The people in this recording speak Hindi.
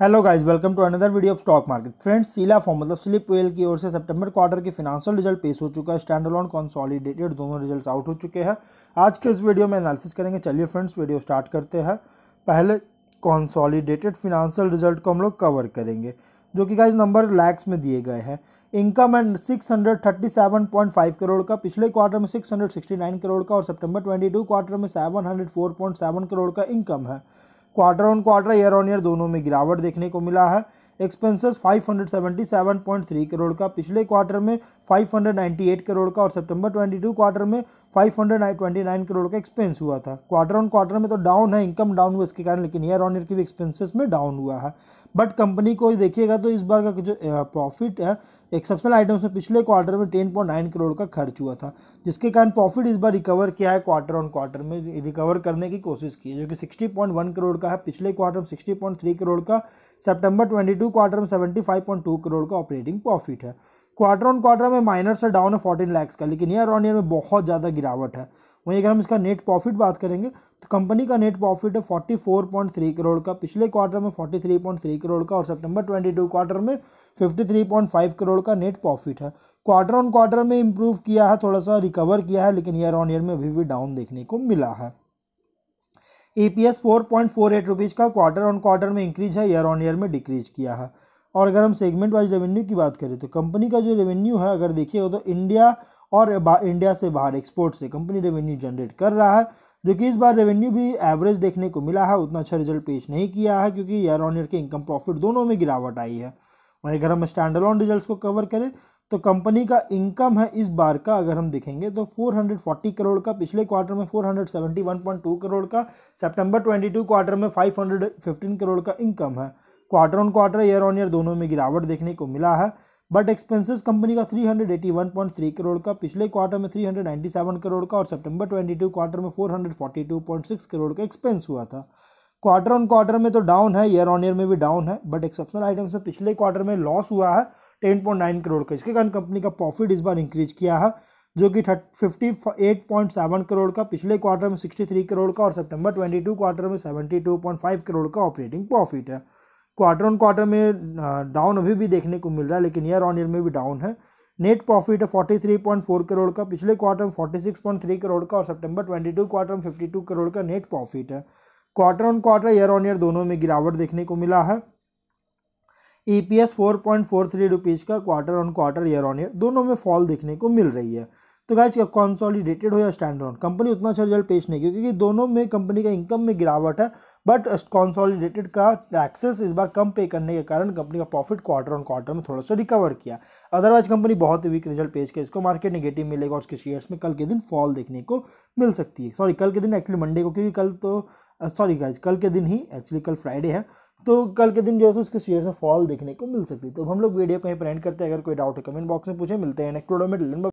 hello guys welcome to another video of stock market friends Sheela Foam मतलब स्लिप वेल की ओर से सितंबर क्वार्टर के फिनांशियल रिजल्ट पेश हो चुका है स्टैंड अलॉन कॉन्सॉलीडेटेड दोनों रिजल्ट्स आउट हो चुके हैं आज के इस वीडियो में एनालिसिस करेंगे चलिए फ्रेंड्स वीडियो स्टार्ट करते हैं पहले कॉन्सॉलीडेटेड फिनांशियल रिजल्ट को हम लोग कवर करेंगे जो कि गाइज नंबर लैक्स में दिए गए हैं इनकम एंड फाइव करोड़ का पिछले क्वार्टर में नाइन करोड़ का और सितंबर टू क्वार्टर में सेवन करोड़ का इनकम है quarter on quarter year on year दोनों में गिरावट देखने को मिला है एक्सपेंसेस 577.3 करोड़ का पिछले क्वार्टर में 598 करोड़ का और सितंबर 22 क्वार्टर में 529 करोड़ का एक्सपेंस हुआ था क्वार्टर ऑन क्वार्टर में तो डाउन है इनकम डाउन हुआ इसके कारण लेकिन ईयर ऑन ईयर की भी एक्सपेंसेस में डाउन हुआ है बट कंपनी को देखिएगा तो इस बार का जो प्रॉफिट है एक्सेप्शनल आइटम्स में पिछले क्वार्टर में टेन पॉइंट नाइन करोड़ का खर्च हुआ था जिसके कारण प्रॉफिट इस बार रिकवर किया है क्वार्टर ऑन क्वार्टर में रिकवर करने की कोशिश की है जो कि सिक्सटी पॉइंट वन करोड़ का है पिछले क्वार्टर में थ्री करोड़ का सितंबर ट्वेंटी टू क्वार्टर में seventy five point two crore का ऑपरेटिंग प्रॉफिट है क्वार्टर ऑन क्वार्टर में माइनस से डाउन है फोर्टीन लैक्स का लेकिन ईयर ऑन ईयर में बहुत ज़्यादा गिरावट है वहीं अगर हम इसका नेट प्रॉफिट बात करेंगे तो कंपनी का नेट प्रॉफिट है थ्री करोड़ का पिछले क्वार्टर में थ्री करोड़ का और सितंबर टू क्वार्टर में फाइव करोड़ का नेट प्रॉफिट है क्वार्टर ऑन क्वार्टर में इंप्रूव किया है थोड़ा सा रिकवर किया है लेकिन ईयर ऑन ईयर में अभी भी डाउन देखने को मिला है E P S four point four eight rupees का क्वार्टर ऑन क्वार्टर में इंक्रीज है ईयर ऑन ईयर में डिक्रीज किया है और अगर हम सेगमेंट वाइज रेवेन्यू की बात करें तो कंपनी का जो रेवेन्यू है अगर देखिएगा तो इंडिया और इंडिया से बाहर एक्सपोर्ट से कंपनी रेवेन्यू जनरेट कर रहा है जो कि इस बार रेवेन्यू भी एवरेज देखने को मिला है उतना अच्छा रिजल्ट पेश नहीं किया है क्योंकि ईयर ऑन ईयर के इनकम प्रॉफिट दोनों में गिरावट आई है वहीं अगर हम स्टैंडलॉन रिजल्ट को कवर करें तो कंपनी का इनकम है इस बार का अगर हम देखेंगे तो 440 करोड़ का पिछले क्वार्टर में 471.2 करोड़ का सितंबर 22 क्वार्टर में 515 करोड़ का इनकम है quarter on quarter year on year दोनों में गिरावट देखने को मिला है बट एक्सपेंसेस कंपनी का 381.3 करोड़ का पिछले क्वार्टर में 397 करोड़ का और सितंबर 22 क्वार्टर में 442.6 करोड़ का एक्सपेंस हुआ था क्वार्टर ऑन क्वार्टर में तो डाउन है ईयर ऑन ईयर में भी डाउन है बट एक्सेप्शनल आइटम्स में पिछले क्वार्टर में लॉस हुआ है टेन पॉइंट नाइन करोड़ का इसके कारण कंपनी का प्रॉफिट इस बार इंक्रीज किया है जो कि fifty eight point seven crore का पिछले क्वार्टर में सिक्सटी थ्री करोड़ का और सितंबर ट्वेंटी टू क्वार्टर में seventy two point five crore का ऑपरेटिंग प्रॉफिट है क्वार्टर ऑन क्वार्टर में डाउन अभी भी देखने को मिल रहा है लेकिन ईयर ऑन ईयर में भी डाउन है नेट प्रॉफिट है forty three point four crore का पिछले क्वार्टर में forty six point three crore का और सेप्टेम्बर ट्वेंटी टू क्वार्टर में फिफ्टी टू करोड़ का नेट प्रॉफिट है quarter on quarter year on year दोनों में गिरावट देखने को मिला है E P S four point four three rupees का quarter on quarter year on year दोनों में फॉल देखने को मिल रही है तो गाइज कॉन्सॉलीडेटेड हो या स्टैंड ऑन कंपनी उतना अच्छा रिजल्ट पेश नहीं क्योंकि दोनों में कंपनी का इनकम में गिरावट है बट कॉन्सॉलीडेटेड का टैक्सेस इस बार कम पे करने के कारण कंपनी का प्रॉफिट क्वार्टर ऑन क्वार्टर में थोड़ा सा रिकवर किया अदरवाइज कंपनी बहुत ही वीक रिजल्ट पेश किया इसको मार्केट नेगेटिव मिलेगा और उसके शेयर्स में कल के दिन फॉल देखने को मिल सकती है सॉरी कल के दिन एक्चुअली मंडे को क्योंकि कल तो सॉरी uh, गाइज कल के दिन ही एक्चुअली कल फ्राइडे है तो कल के दिन जो है उसके शेयर में फॉल देखने को मिल सकती है तो हम लोग वीडियो कहीं पर एंड करते हैं अगर कोई डाउट है कमेंट बॉक्स में पूछे मिलते हैं नेक्स्ट में